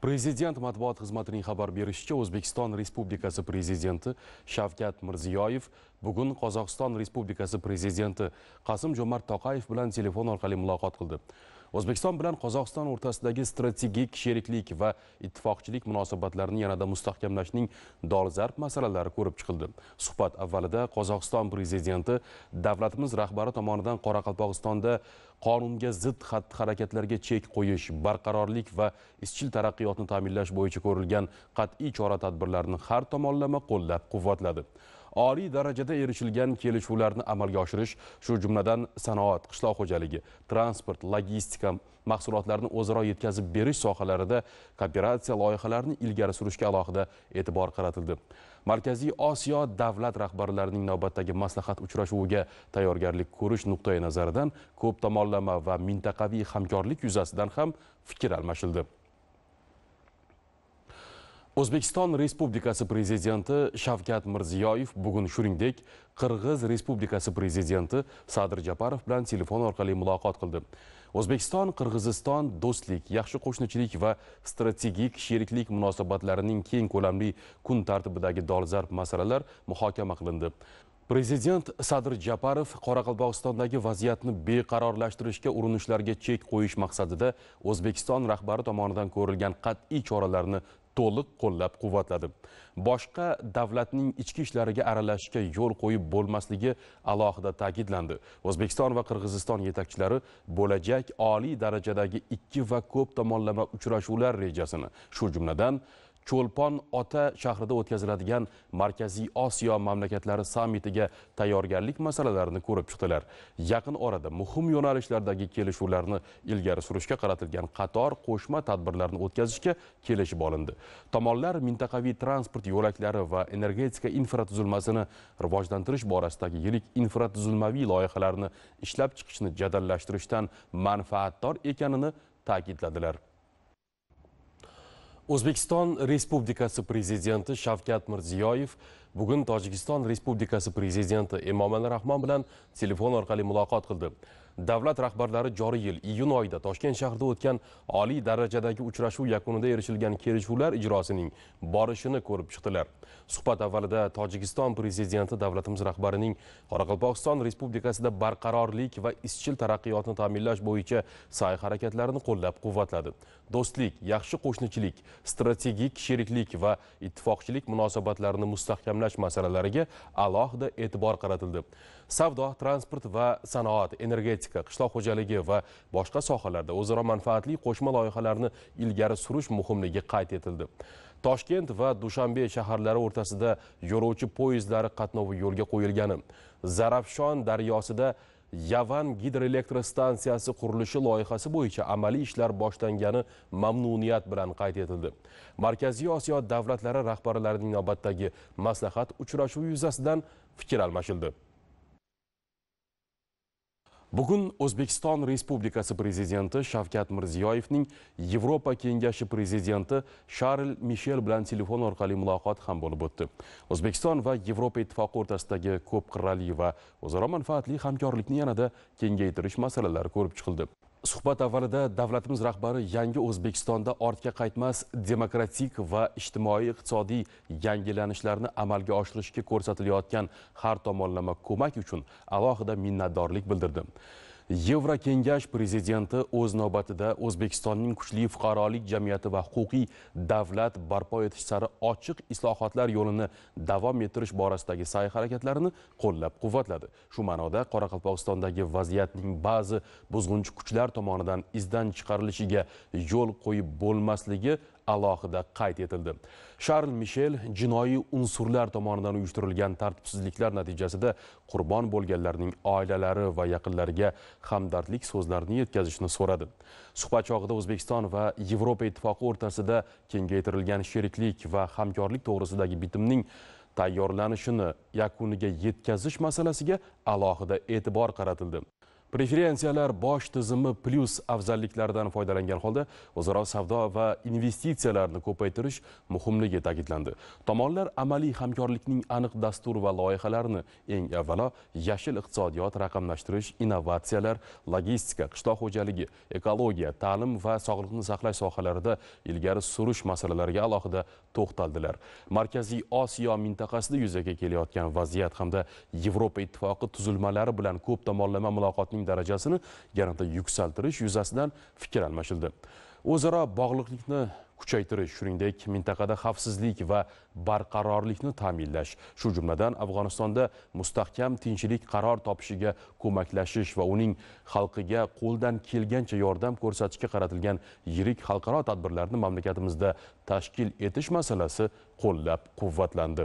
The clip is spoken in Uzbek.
Президент матбуот хизматининг хабар беришича, Ўзбекистон Республикаси президенти Шавкат Мирзиёев бугун Қозоқистон Республикаси президенти Қасим Жомарт Тоқаев билан телефон орқали мулоқот қилди. o'zbekiston bilan qozog'iston o'rtasidagi strategik sheriklik va ittifoqchilik munosabatlarini yanada mustahkamlashning dolzarb masalalari ko'rib chiqildi suhbat avvalida qozog'iston prezidenti davlatimiz rahbari tomonidan qoraqalpog'istonda qonunga zid xatti harakatlarga chek qo'yish barqarorlik va izchil taraqqiyotni ta'minlash bo'yicha ko'rilgan qat'iy chora tadbirlarni har tomonlama qo'llab quvvatladi oliy darajada erishilgan kelishuvlarni amalga oshirish shu jumladan sanoat qishloq xo'jaligi transport logistika mahsulotlarni o'zaro yetkazib berish sohalarida kooperatsiya loyihalarini ilgari surishga alohida e'tibor qaratildi markaziy osiyo davlat rahbarlarining navbatdagi maslahat uchrashuviga tayyorgarlik ko'rish nuqtai nazaridan ko'p tomonlama va mintaqaviy hamkorlik yuzasidan ham fikr almashildi o'zbekiston respublikasi prezidenti shavkat mirziyoyev bugun shuningdek qirg'iz respublikasi prezidenti sadir japarov bilan telefon orqali muloqot qildi o'zbekiston qirg'iziston do'stlik yaxshi qo'shnichilik va strategik sheriklik munosabatlarining keng ko'lamli kun tartibidagi dolzarb masalalar muhokama qilindi prezident sadir japarov qoraqalpog'istondagi vaziyatni beqarorlashtirishga urinishlarga chek qo'yish maqsadida o'zbekiston rahbari tomonidan ko'rilgan qat'iy choralarni to'liq qo'llab quvvatladi boshqa davlatning ichki ishlariga aralashishga yo'l qo'yib bo'lmasligi alohida ta'kidlandi o'zbekiston va qirg'iziston yetakchilari bo'lajak oliy darajadagi ikki va ko'p tomonlama uchrashuvlar rejasini shu jumladan cho'lpon ota shahrida o'tkaziladigan markaziy osiyo mamlakatlari sammitiga tayyorgarlik masalalarini ko'rib chiqdilar yaqin orada muhim yo'nalishlardagi kelishuvlarni ilgari surishga qaratilgan qator qo'shma tadbirlarni o'tkazishga kelishib olindi tomonlar mintaqaviy transport yo'laklari va energetika infratuzilmasini rivojlantirish borasidagi yirik infratuzilmaviy loyihalarni ishlab chiqishni jadallashtirishdan manfaatdor ekanini ta'kidladilar o'zbekiston respublikasi prezidenti shavkat mirziyoyev bugun tojikiston respublikasi prezidenti emomali rahmon bilan telefon orqali muloqot qildi davlat rahbarlari joriy yil iyun oyida toshkent shahrida o'tgan oliy darajadagi uchrashuv yakunida erishilgan kelishuvlar ijrosining borishini ko'rib chiqdilar suhbat avvalida tojikiston prezidenti davlatimiz rahbarining qoraqalpog'iston respublikasida barqarorlik va izchil taraqqiyotni ta'minlash bo'yicha sa'y harakatlarini qo'llab quvvatladi do'stlik yaxshi qo'shnichilik strategik sheriklik va ittifoqchilik munosabatlarini mustahkamlash emlash masalalariga alohida e'tibor qaratildi savdo transport va sanoat energetika qishloq xo'jaligi va boshqa sohalarda o'zaro manfaatli qo'shma loyihalarni ilgari surish muhimligi qayd etildi toshkent va dushanbe shaharlari o'rtasida yo'lovchi poyezdlari qatnovi yo'lga qo'yilgani zarafshon daryosida yavan gidroelektrostansiyasi qurilishi loyihasi bo'yicha amaliy ishlar boshlangani mamnuniyat bilan qayd etildi markaziy osiyo davlatlari rahbarlarining navbatdagi maslahat uchrashuvi yuzasidan fikr almashildi Bugun O'zbekiston Respublikasi prezidenti Shavkat Mirziyoyevning Yevropa Kengashi prezidenti Sharl Mishel bilan telefon orqali muloqot ham bo'lib o'tdi. O'zbekiston va Yevropa Ittifoqi o'rtasidagi ko'p qirrali va o'zaro manfaatli hamkorlikni yanada kengaytirish masalalari ko'rib chiqildi. suhbat avvalida davlatimiz rahbari yangi o'zbekistonda ortga qaytmas demokratik va ijtimoiy iqtisodiy yangilanishlarni amalga oshirishga ko'rsatilayotgan har tomonlama ko'mak uchun alohida minnatdorlik bildirdi Yevrokengash prezidenti o'z navbatida O'zbekistonning kuchli fuqarolik jamiyati va huquqiy davlat barpo etish sari ochiq islohotlar yo'lini davom ettirish borasidagi sa'y-harakatlarini qo'llab-quvvatladi. Shu ma'noda Qoraqalpog'istondagi vaziyatning ba'zi buzg'unchi kuchlar tomonidan izdan chiqarilishiga yo'l qo'yib bo'lmasligi alohida qayd etildi sharl mishel jinoiy unsurlar tomonidan uyushtirilgan tartibsizliklar natijasida qurbon bo'lganlarning oilalari va yaqinlariga hamdardlik so'zlarini yetkazishni so'radi suhbat chog'ida o'zbekiston va yevropa ittifoqi o'rtasida kengaytirilgan sheriklik va hamkorlik to'g'risidagi bitimning tayyorlanishini yakuniga yetkazish masalasiga alohida e'tibor qaratildi preferensiyalar bosh tizimi plyus afzalliklaridan foydalangan holda o'zaro savdo va investitsiyalarni ko'paytirish muhimligi ta'kidlandi tomonlar amaliy hamkorlikning aniq dastur va loyihalarini eng avvalo yashil iqtisodiyot raqamlashtirish innovatsiyalar logistika qishloq xo'jaligi ekologiya ta'lim va sog'liqni saqlash sohalarida ilgari surish masalalariga alohida to'xtaldilar markaziy osiyo mintaqasida yuzaga kelayotgan vaziyat hamda yevropa ittifoqi tuzilmalari bilan ko'p tomonlama muloqotning hamkorlikning darajasini yanada yuksaltirish yuzasidan fikr almashildi o'zaro bog'liqlikni kuchaytirish shuningdek mintaqada xavfsizlik va barqarorlikni ta'minlash shu jumladan afg'onistonda mustahkam tinchlik qaror topishiga ko'maklashish va uning xalqiga qo'ldan kelgancha yordam ko'rsatishga qaratilgan yirik xalqaro tadbirlarni mamlakatimizda tashkil etish masalasi qo'llab quvvatlandi